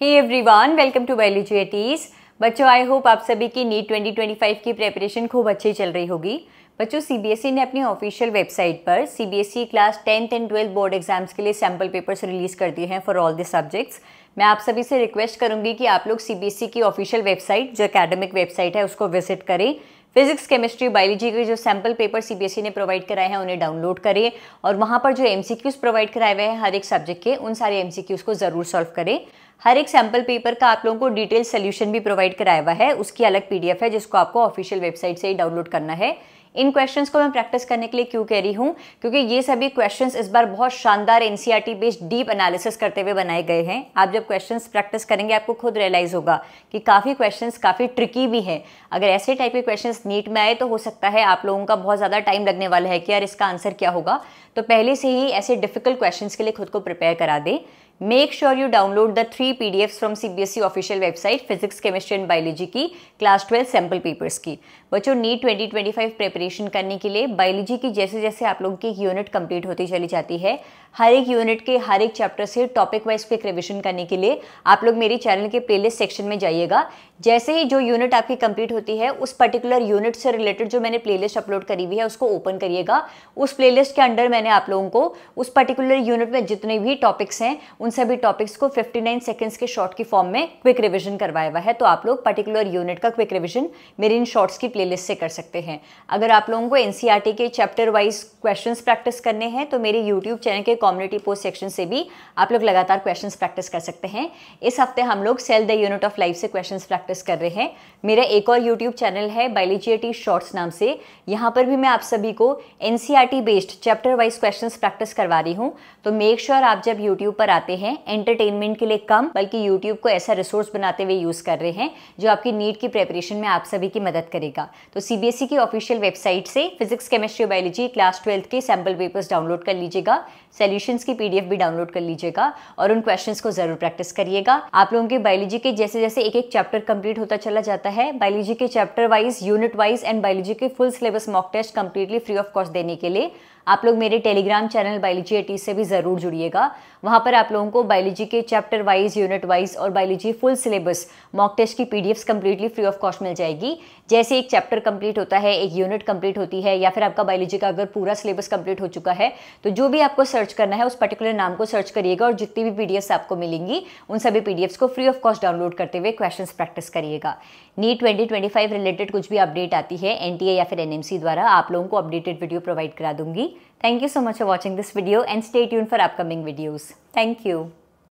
Hey one welcome to biology एटीज बच्चों I hope आप सभी की नीट 2025 की प्रेपरेशन खूब अच्छी चल रही होगी बच्चों सीबीएसई e ने अपनी ऑफिशियल वेबसाइट पर CBSE class tenth and twelfth board exams के लिए सैम्पल पेपर्स रिलीज़ कर दिए हैं फॉर ऑल द सब्जेक्ट्स मैं आप सभी से रिक्वेस्ट करूंगी कि आप लोग सीबीएसई e की ऑफिशियल वेबसाइट जो अकेडमिक वेबसाइट है उसको विजिट करें फिजिक्स केमिस्ट्री बायोलॉजी के जो सैम्पल पेपर सीबीएसई e ने प्रोवाइड कराए हैं उन्हें डाउनलोड करें और वहाँ पर जो एमसीक्यूज प्रोवाइड कराए हुए हैं हर एक सब्जेक्ट के उन सारे एमसीक्यूज को ज़रूर सॉल्व करें हर एक सैम्पल पेपर का आप लोगों को डिटेल सोल्यूशन भी प्रोवाइड कराया हुआ है उसकी अलग पीडीएफ है जिसको आपको ऑफिशियल वेबसाइट से ही डाउनलोड करना है इन क्वेश्चंस को मैं प्रैक्टिस करने के लिए क्यों कह रही हूँ क्योंकि ये सभी क्वेश्चंस इस बार बहुत शानदार टी बेस्ड डीप एनालिसिस करते हुए बनाए गए हैं आप जब क्वेश्चंस प्रैक्टिस करेंगे आपको खुद रियलाइज़ होगा कि काफ़ी क्वेश्चंस काफ़ी ट्रिकी भी हैं अगर ऐसे टाइप के क्वेश्चन नीट में आए तो हो सकता है आप लोगों का बहुत ज़्यादा टाइम लगने वाला है कि यार इसका आंसर क्या होगा तो पहले से ही ऐसे डिफिकल्ट क्वेश्चन के लिए खुद को प्रिपेयर करा दें make sure you download the three P D Fs from C B S E official website physics chemistry and biology की क्लास ट्वेल्व सैम्पल पेपर्स की बच्चों NEET twenty twenty five preparation करने के लिए बायोलॉजी की जैसे जैसे आप लोगों की यूनिट कंप्लीट होती चली जाती है हर एक यूनिट के हर एक चैप्टर से टॉपिक वाइज क्विक रिविजन करने के लिए आप लोग मेरे चैनल के प्लेलिस्ट सेक्शन में जाइएगा जैसे ही जो यूनिट आपकी कंप्लीट होती है उस पर्टिकुलर यूनिट से रिलेटेड जो मैंने प्लेलिस्ट अपलोड करी हुई है उसको ओपन करिएगा उस प्लेलिस्ट के अंडर मैंने आप लोगों को उस पर्टिकुलर यूनिट में जितने भी टॉपिक्स हैं उन सभी टॉपिक्स को 59 सेकेंड्स के शॉर्ट की फॉर्म में क्विक रिविजन करवाया हुआ है तो आप लोग पर्टिकुलर यूनिट का क्विक रिविजन मेरे इन शॉर्ट्स की प्लेलिस्ट से कर सकते हैं अगर आप लोगों को एन e के चैप्टर वाइज क्वेश्चन प्रैक्टिस करने हैं तो मेरे यूट्यूब चैनल के कम्युनिटी पोस्ट सेक्शन से भी आप लोग लगातार क्वेश्चन प्रैक्टिस कर सकते हैं इस हफ्ते हम लोग cell the unit of life से क्वेश्चन प्रैक्टिस प्रैक्टिस कर रहे हैं मेरा एक और यूट्यूब चैनल है बायोलॉजी शॉर्ट्स नाम से यहाँ पर भी मैं आप सभी को N based chapter wise question practice करवा रही हूँ तो मेक श्योर sure आप जब यूट्यूब पर आते हैं एंटरटेनमेंट के लिए कम बल्कि यूट्यूब को ऐसा रिसोर्स बनाते हुए यूज़ कर रहे हैं जो आपकी नीट की प्रेपरेशन में आप सभी की मदद करेगा तो सी e की ऑफिशियल वेबसाइट से physics chemistry biology class twelfth के सैम्पल पेपर्स डाउनलोड कर लीजिएगा सोल्यूशन की पी भी डाउनलोड कर लीजिएगा और उन क्वेश्चन को जरूर प्रैक्टिस करिएगा आप लोगों के बायोलॉजी के जैसे जैसे एक एक चैप्टर कम कंप्लीट होता चला जाता है बायोलॉजी के chapter wise unit wise and biology के full syllabus mock test completely free of cost देने के लिए आप लोग मेरे टेलीग्राम चैनल बायोलॉजी एटी से भी ज़रूर जुड़िएगा वहाँ पर आप लोगों को बायोलॉजी के चैप्टर वाइज यूनिट वाइज और biology full syllabus mock test की P completely free of cost मिल जाएगी जैसे एक चैप्टर कंप्लीट होता है एक यूनिट कंप्लीट होती है या फिर आपका बायोलॉजी का अगर पूरा सिलेबस कंप्लीट हो चुका है तो जो भी आपको सर्च करना है उस पर्टिकुलर नाम को सर्च करिएगा और जितनी भी पी आपको मिलेंगी उन सभी पी को फ्री ऑफ कॉस्ट डाउनलोड करते हुए क्वेश्चन प्रैक्टिस करिएगा नीट फाइव रिलेटेड कुछ भी अपडेट आती है एनटीए या फिर एनएमसी द्वारा आप लोगों को अपडेटेड वीडियो प्रोवाइड करा दूंगी Thank you so much for watching this video and stay tuned for upcoming videos. Thank you.